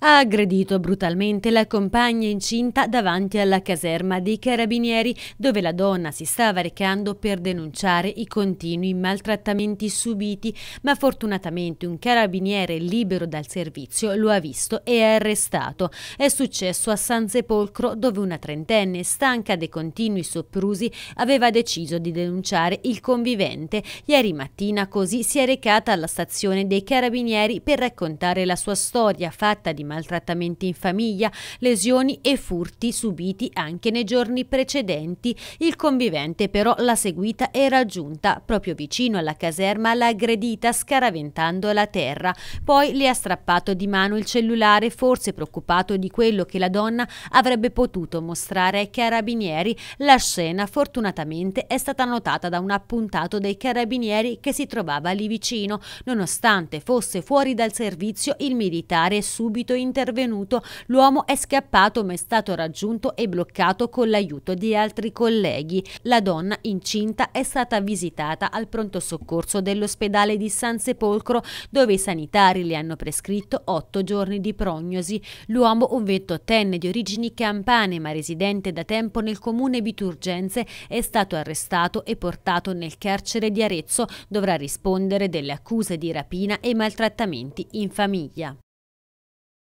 ha aggredito brutalmente la compagna incinta davanti alla caserma dei carabinieri dove la donna si stava recando per denunciare i continui maltrattamenti subiti, ma fortunatamente un carabiniere libero dal servizio lo ha visto e è arrestato. È successo a San Sepolcro dove una trentenne stanca dei continui sopprusi aveva deciso di denunciare il convivente. Ieri mattina così si è recata alla stazione dei carabinieri per raccontare la sua storia fatta di maltrattamenti in famiglia, lesioni e furti subiti anche nei giorni precedenti. Il convivente però l'ha seguita e raggiunta proprio vicino alla caserma, l'ha aggredita scaraventando la terra. Poi le ha strappato di mano il cellulare, forse preoccupato di quello che la donna avrebbe potuto mostrare ai carabinieri. La scena fortunatamente è stata notata da un appuntato dei carabinieri che si trovava lì vicino. Nonostante fosse fuori dal servizio, il militare è subito intervenuto. L'uomo è scappato ma è stato raggiunto e bloccato con l'aiuto di altri colleghi. La donna incinta è stata visitata al pronto soccorso dell'ospedale di San Sepolcro dove i sanitari le hanno prescritto otto giorni di prognosi. L'uomo, un ventottenne di origini campane ma residente da tempo nel comune Biturgenze, è stato arrestato e portato nel carcere di Arezzo. Dovrà rispondere delle accuse di rapina e maltrattamenti in famiglia.